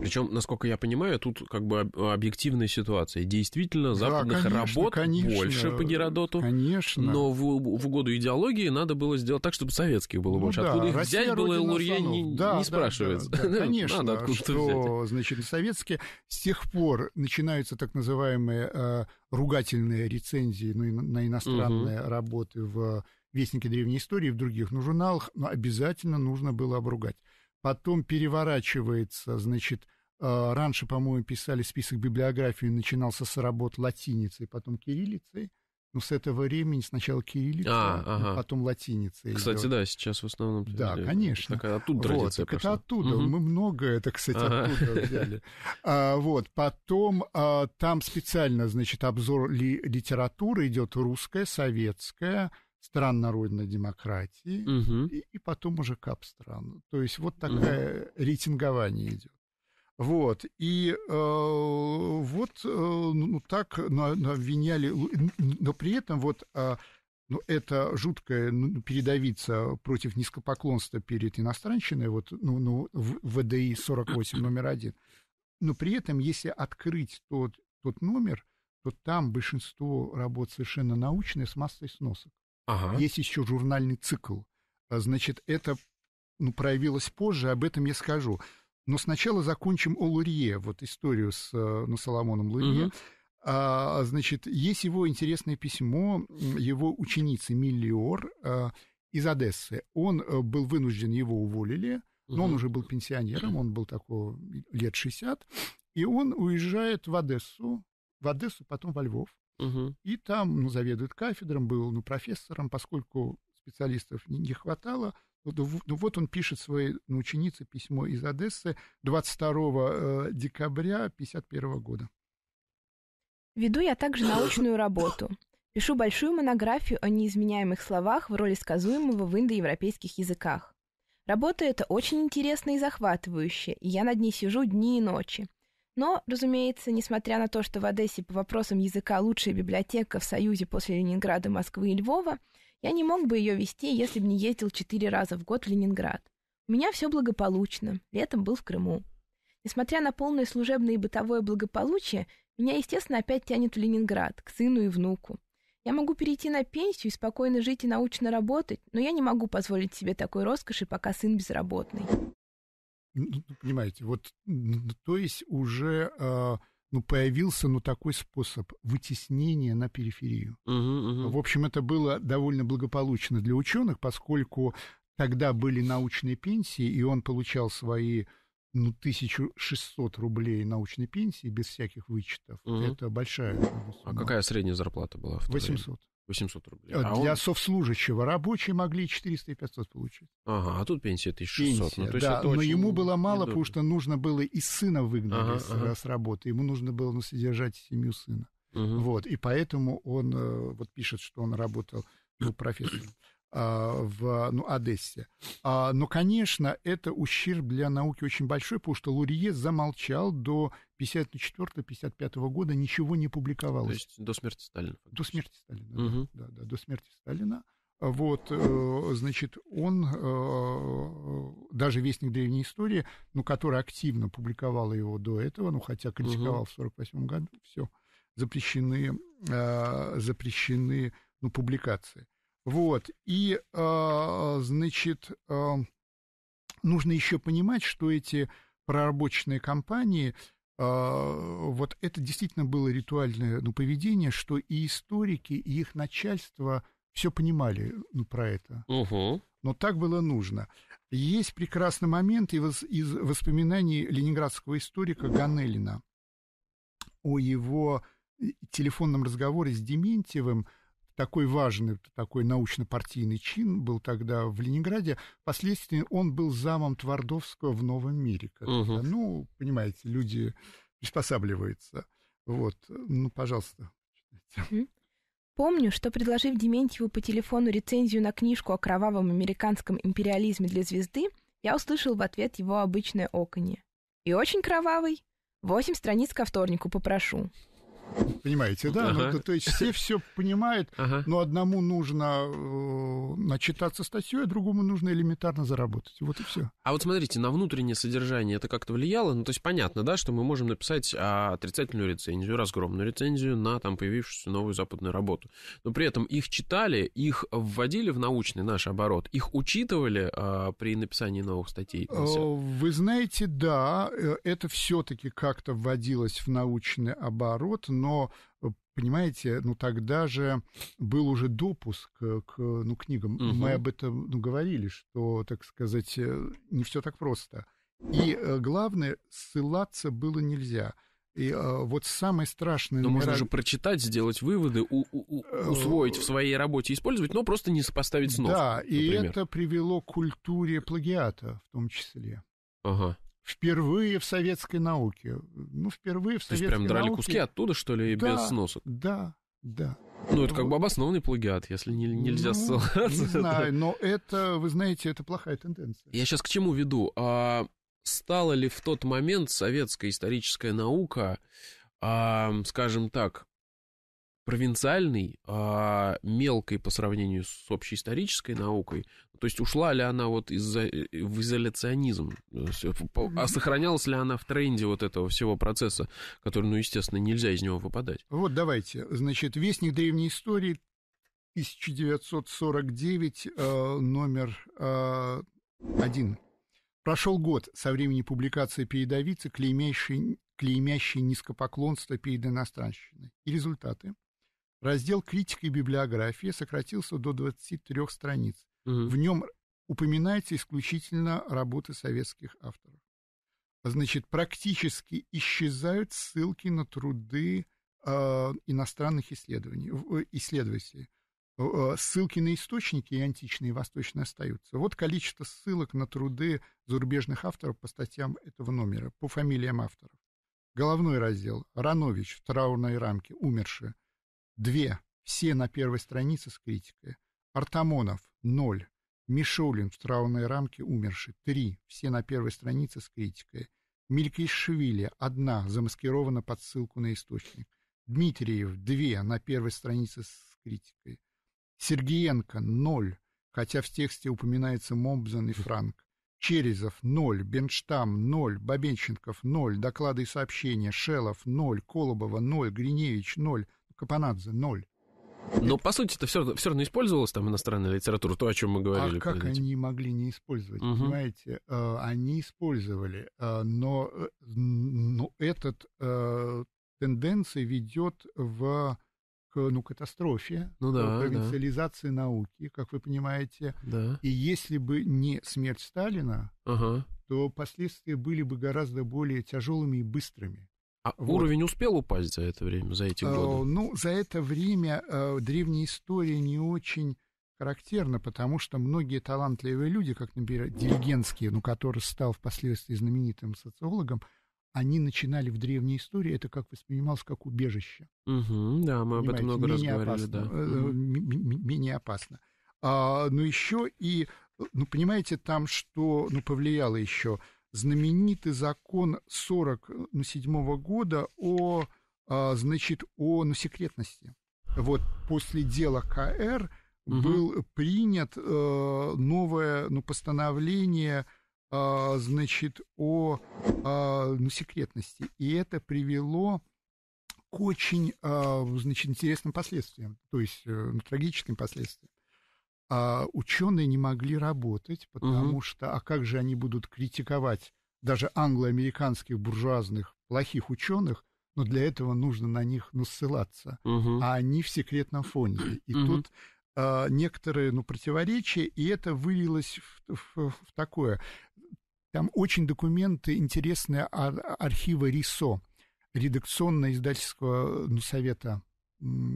Причем, насколько я понимаю, тут как бы объективная ситуация. Действительно, западных да, конечно, работ конечно, больше по Геродоту. Конечно. Но в, в угоду идеологии надо было сделать так, чтобы советских было ну, больше. Да, откуда их Россия взять было, Лурья не, да, не да, спрашивается. Да, да, <laughs> да, конечно, надо что, взять. значит, советские с тех пор начинаются так называемые э, ругательные рецензии ну, на иностранные угу. работы в «Вестнике древней истории» и в других ну, журналах, но обязательно нужно было обругать потом переворачивается, значит, э, раньше, по-моему, писали список библиографии, начинался с работ латиницей, потом кириллицей, но с этого времени сначала кириллица, а, а ага. потом латиница. Кстати, идет. да, сейчас в основном. Да, или, конечно. Такая оттуда традиция вот, пошла. Это оттуда. Угу. Мы много это, кстати, ага. оттуда взяли. <laughs> А, вот, потом а, там специально, значит, обзор ли, литературы идет русская, советская, стран народной демократии угу. и, и потом уже кап-стран. То есть вот такое угу. рейтингование идет. Вот, и э, вот э, ну, так на, обвиняли, но при этом вот э, ну, это жуткое ну, передовица против низкопоклонства перед иностранщиной, вот, ну, ну, в ВДИ 48 номер один. Но при этом, если открыть тот, тот номер, то там большинство работ совершенно научные с массой сносок. Ага. Есть еще журнальный цикл. А, значит, это ну, проявилось позже, об этом я скажу. Но сначала закончим о Лурье, вот историю с э, ну, Соломоном Лурье. Угу. А, значит, есть его интересное письмо его ученицы Миллиор а, из Одессы. Он э, был вынужден, его уволили, но он уже был пенсионером, он был такого лет 60, и он уезжает в Одессу, в Одессу, потом во Львов, Угу. И там ну, заведует кафедром, был ну, профессором, поскольку специалистов не, не хватало. Ну, ну вот он пишет своей ну, ученице письмо из Одессы 22 э, декабря 1951 года. Веду я также научную работу. Пишу большую монографию о неизменяемых словах в роли сказуемого в индоевропейских языках. Работа эта очень интересная и захватывающая, и я над ней сижу дни и ночи. Но, разумеется, несмотря на то, что в Одессе по вопросам языка лучшая библиотека в Союзе после Ленинграда, Москвы и Львова, я не мог бы ее вести, если бы не ездил четыре раза в год в Ленинград. У меня все благополучно, летом был в Крыму. Несмотря на полное служебное и бытовое благополучие, меня, естественно, опять тянет в Ленинград, к сыну и внуку. Я могу перейти на пенсию и спокойно жить и научно работать, но я не могу позволить себе такой роскоши, пока сын безработный. Ну, понимаете, вот, то есть уже а, ну, появился ну, такой способ вытеснения на периферию. Угу, угу. В общем, это было довольно благополучно для ученых, поскольку тогда были научные пенсии, и он получал свои ну, 1600 рублей научной пенсии без всяких вычетов. Угу. Это большая сумма. А какая средняя зарплата была? В то 800. 800 рублей. Э, а Для он... совслужащего рабочие могли 400 и 500 получить. Ага, а тут пенсия 1600. Пенсия, ну, то есть да, это но ему было мало, недорого. потому что нужно было и сына выгнать ага, с, э, ага. с работы, ему нужно было ну, содержать семью сына. Угу. Вот, и поэтому он э, вот пишет, что он работал ну, профессором. А, в ну, Одессе. А, но, конечно, это ущерб для науки очень большой, потому что Лурье замолчал до 1954-1955 года, ничего не публиковалось. То есть до смерти Сталина. Фактически. До смерти Сталина, угу. да, да, до смерти Сталина. Вот, э, значит, он, э, даже «Вестник древней истории», ну, который активно публиковал его до этого, ну, хотя критиковал угу. в 1948 году, все, запрещены, э, запрещены ну, публикации. Вот, и, а, значит, а, нужно еще понимать, что эти прорабочные компании, а, вот это действительно было ритуальное ну, поведение, что и историки, и их начальство все понимали ну, про это. Угу. Но так было нужно. Есть прекрасный момент из, из воспоминаний ленинградского историка Ганелина о его э, телефонном разговоре с Дементьевым – такой важный, такой научно-партийный чин был тогда в Ленинграде. Впоследствии он был замом Твардовского в Новом мире. Угу. Ну, понимаете, люди приспосабливаются. Вот, ну, пожалуйста. Помню, что, предложив Дементьеву по телефону рецензию на книжку о кровавом американском империализме для звезды, я услышал в ответ его обычное оконье. «И очень кровавый. Восемь страниц ко вторнику попрошу». Понимаете, да? Ну, ага. Ну, то, то есть все <laughs> все понимают, ага. но одному нужно э, начитаться статьей, а другому нужно элементарно заработать. Вот и все. А вот смотрите, на внутреннее содержание это как-то влияло? Ну, то есть понятно, да, что мы можем написать а, отрицательную рецензию, разгромную рецензию на там появившуюся новую западную работу. Но при этом их читали, их вводили в научный наш оборот, их учитывали э, при написании новых статей. Э, вы знаете, да, э, это все-таки как-то вводилось в научный оборот, но э, понимаете, ну тогда же был уже допуск э, к ну, книгам. Угу. Мы об этом ну, говорили, что, так сказать, э, не все так просто. И главное, ссылаться было нельзя. И э, вот самое страшное... Но можно же прочитать, сделать выводы, у, у, усвоить в своей работе, использовать, но просто не сопоставить снова. Да, например. и это привело к культуре плагиата в том числе. Ага впервые в советской науке. Ну, впервые в То советской науке. То есть прям драли науке... куски оттуда, что ли, да, без сносок? Да, да. Ну, это как бы обоснованный плагиат, если не, нельзя ну, ссылаться. Не <laughs> знаю, но это, вы знаете, это плохая тенденция. Я сейчас к чему веду? А, стала ли в тот момент советская историческая наука, а, скажем так, провинциальной, а мелкой по сравнению с общеисторической наукой. То есть ушла ли она вот из э, в изоляционизм, э, а сохранялась ли она в тренде вот этого всего процесса, который, ну, естественно, нельзя из него выпадать. Вот давайте, значит, «Вестник древней истории», 1949, э, номер один. Прошел год со времени публикации передовицы, клеймящей, клеймящей низкопоклонство перед иностранщиной. И результаты. Раздел «Критика и библиография» сократился до 23 страниц. Угу. В нем упоминаются исключительно работы советских авторов. Значит, практически исчезают ссылки на труды э, иностранных исследований, э, исследователей. Э, э, ссылки на источники и античные, и восточные остаются. Вот количество ссылок на труды зарубежных авторов по статьям этого номера, по фамилиям авторов. Головной раздел. Ранович в траурной рамке, умерший. Две. Все на первой странице с критикой. Артамонов – ноль. Мишулин в травной рамке умерший. Три. Все на первой странице с критикой. Мелькишвили – одна, замаскирована под ссылку на источник. Дмитриев – две, на первой странице с критикой. Сергиенко – ноль, хотя в тексте упоминается Мобзан и Франк. Черезов – ноль, Бенштам – ноль, Бабенченков – ноль, доклады и сообщения, Шелов – ноль, Колобова – ноль, Гриневич – ноль, Капанадзе, ноль. Но, ну, по сути, это все, все равно использовалась там иностранная литература, то, о чем мы говорили. А как они могли не использовать? Угу. Понимаете, э, они использовали, э, но, э, но этот тенденция ведет в к ну, катастрофе, ну, да, провинциализации да. науки, как вы понимаете. Да. И если бы не смерть Сталина, ага. то последствия были бы гораздо более тяжелыми и быстрыми. А вот. уровень успел упасть за это время, за эти э, годы? Ну, за это время э, древняя история не очень характерна, потому что многие талантливые люди, как, например, Дилигенский, ну, который стал впоследствии знаменитым социологом, они начинали в древней истории, это как воспринималось как убежище. Угу, да, мы об этом много менее раз опасно, говорили, да. Э, менее опасно. А, но ну, еще и, ну, понимаете, там что, ну, повлияло еще – знаменитый закон 47 э, ну, года о, а, значит, о ну, секретности. Вот после дела КР угу. был принят э, новое ну, постановление а, значит, о э, ну, секретности. И это привело к очень значит, интересным последствиям, то есть э, ну, трагическим последствиям а, ученые не могли работать, потому угу. что, а как же они будут критиковать даже англо-американских буржуазных плохих ученых, но для этого нужно на них насылаться, угу. а они в секретном фонде. И угу. тут а, некоторые ну, противоречия, и это вылилось в, в, в такое. Там очень документы интересные ар архива РИСО, редакционно-издательского ну, совета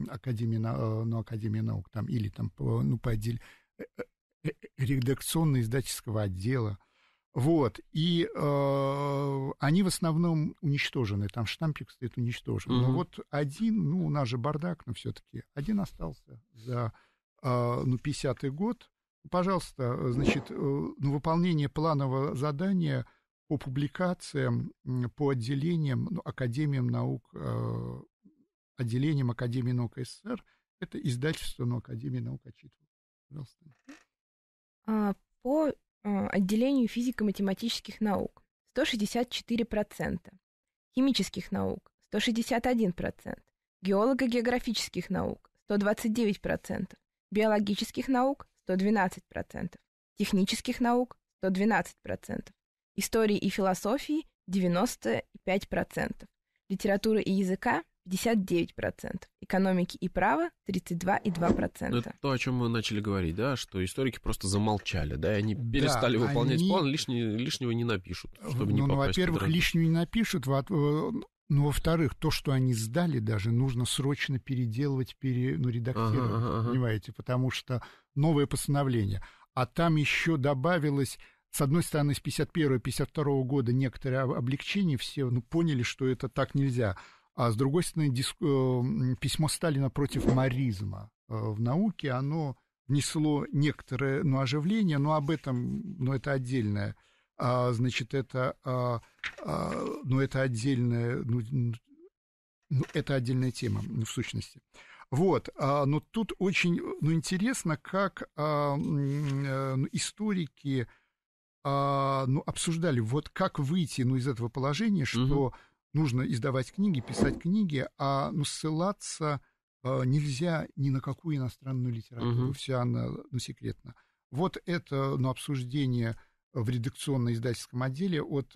Академии, э, ну, Академии наук там, или там, ну, по отдел э, э, редакционно-издательского отдела. Вот, и э, они в основном уничтожены, там штампик стоит уничтожен. Mm-hmm. Но вот один, ну, у нас же бардак, но все-таки один остался за, э, ну, 50-й год. Пожалуйста, значит, э, ну, выполнение планового задания по публикациям, по отделениям, ну, академиям наук отделением Академии наук СССР. Это издательство на Академии наук отчитывал. Пожалуйста. А, по а, отделению физико-математических наук 164%, химических наук 161%, геолого-географических наук 129%, биологических наук 112%, технических наук 112%, истории и философии 95%, литературы и языка 59%, экономики и права 32,2%. Ну, это то, о чем мы начали говорить, да, что историки просто замолчали, да, и они перестали да, выполнять они... план, лишнего, лишнего не напишут, чтобы ну, не ну, ну во-первых, лишнего не напишут, во э, ну, во-вторых, то, что они сдали даже, нужно срочно переделывать, пере, ну, редактировать, ага, ага. понимаете, потому что новое постановление. А там еще добавилось с одной стороны, с 51-52 года некоторые облегчения, все ну, поняли, что это так нельзя. А с другой стороны, диску... Э, письмо Сталина против маризма э, в науке, оно внесло некоторое ну, оживление, но об этом, ну, это отдельное, а, значит, это, а, а, ну, это отдельная ну, ну, это отдельная тема, в сущности. Вот, а, но тут очень ну, интересно, как а, ну, историки а, ну, обсуждали, вот как выйти ну, из этого положения, что угу нужно издавать книги, писать книги, а ну, ссылаться э, нельзя ни на какую иностранную литературу, угу. вся она э, ну, секретна. Вот это ну, обсуждение в редакционно-издательском отделе от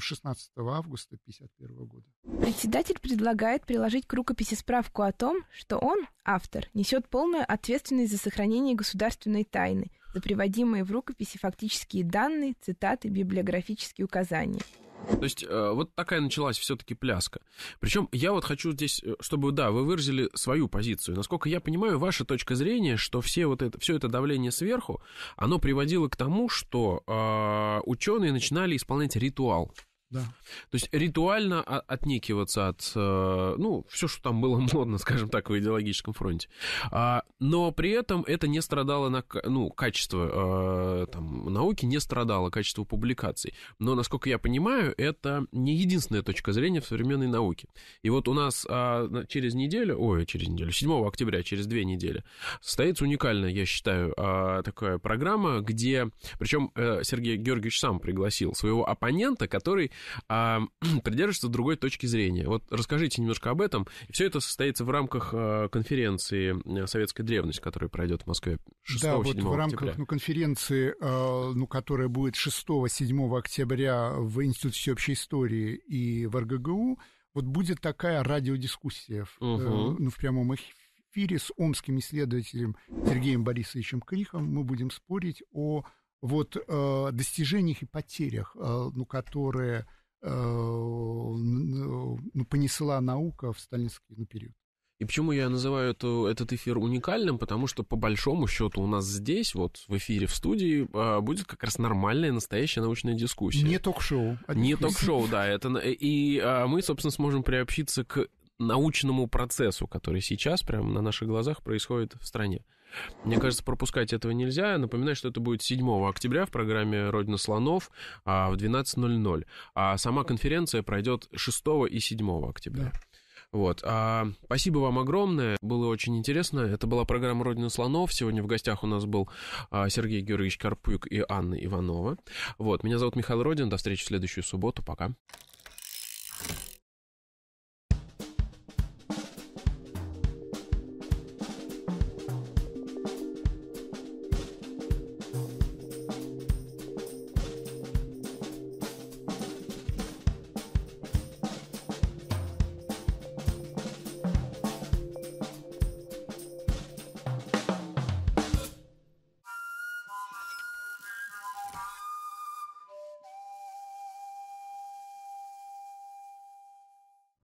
16 э, ну, августа 1951 года. Председатель предлагает приложить к рукописи справку о том, что он, автор, несет полную ответственность за сохранение государственной тайны, за приводимые в рукописи фактические данные, цитаты, библиографические указания. То есть э, вот такая началась все-таки пляска. Причем я вот хочу здесь, э, чтобы, да, вы выразили свою позицию. Насколько я понимаю, ваша точка зрения, что все вот это, все это давление сверху, оно приводило к тому, что э, а, ученые начинали исполнять ритуал. Да. То есть ритуально отнекиваться от, э, ну, все, что там было <laughs> модно, скажем так, в идеологическом фронте. А, но при этом это не страдало, на, ну, качество э, там, науки не страдало, качество публикаций. Но, насколько я понимаю, это не единственная точка зрения в современной науке. И вот у нас а, через неделю, ой, через неделю, 7 октября, через две недели, состоится уникальная, я считаю, а, такая программа, где, причем э, Сергей Георгиевич сам пригласил своего оппонента, который а <clears throat> придерживается другой точки зрения. Вот расскажите немножко об этом. Все это состоится в рамках а, конференции э, «Советская древность», которая пройдет в Москве 6 Да, вот в рамках ну, конференции, а, ну, которая будет 6-7 октября в Институте всеобщей истории и в РГГУ, вот будет такая радиодискуссия угу. ну, в прямом эфире с омским исследователем Сергеем Борисовичем Крихом. Мы будем спорить о вот э, достижениях и потерях, э, ну, которые э, ну, понесла наука в сталинский ну, период. И почему я называю эту, этот эфир уникальным? Потому что, по большому счету, у нас здесь, вот в эфире в студии, а, будет как раз нормальная, настоящая научная дискуссия. Не ток-шоу. А Не ток-шоу, да. Это, и а, мы, собственно, сможем приобщиться к научному процессу, который сейчас прямо на наших глазах происходит в стране. Мне кажется, пропускать этого нельзя. Напоминаю, что это будет 7 октября в программе «Родина слонов» а, в 12.00. А сама конференция пройдет 6 и 7 октября. Да. Вот. А, спасибо вам огромное. Было очень интересно. Это была программа «Родина слонов». Сегодня в гостях у нас был а, Сергей Георгиевич Карпюк и Анна Иванова. Вот. Меня зовут Михаил Родин. До встречи в следующую субботу. Пока.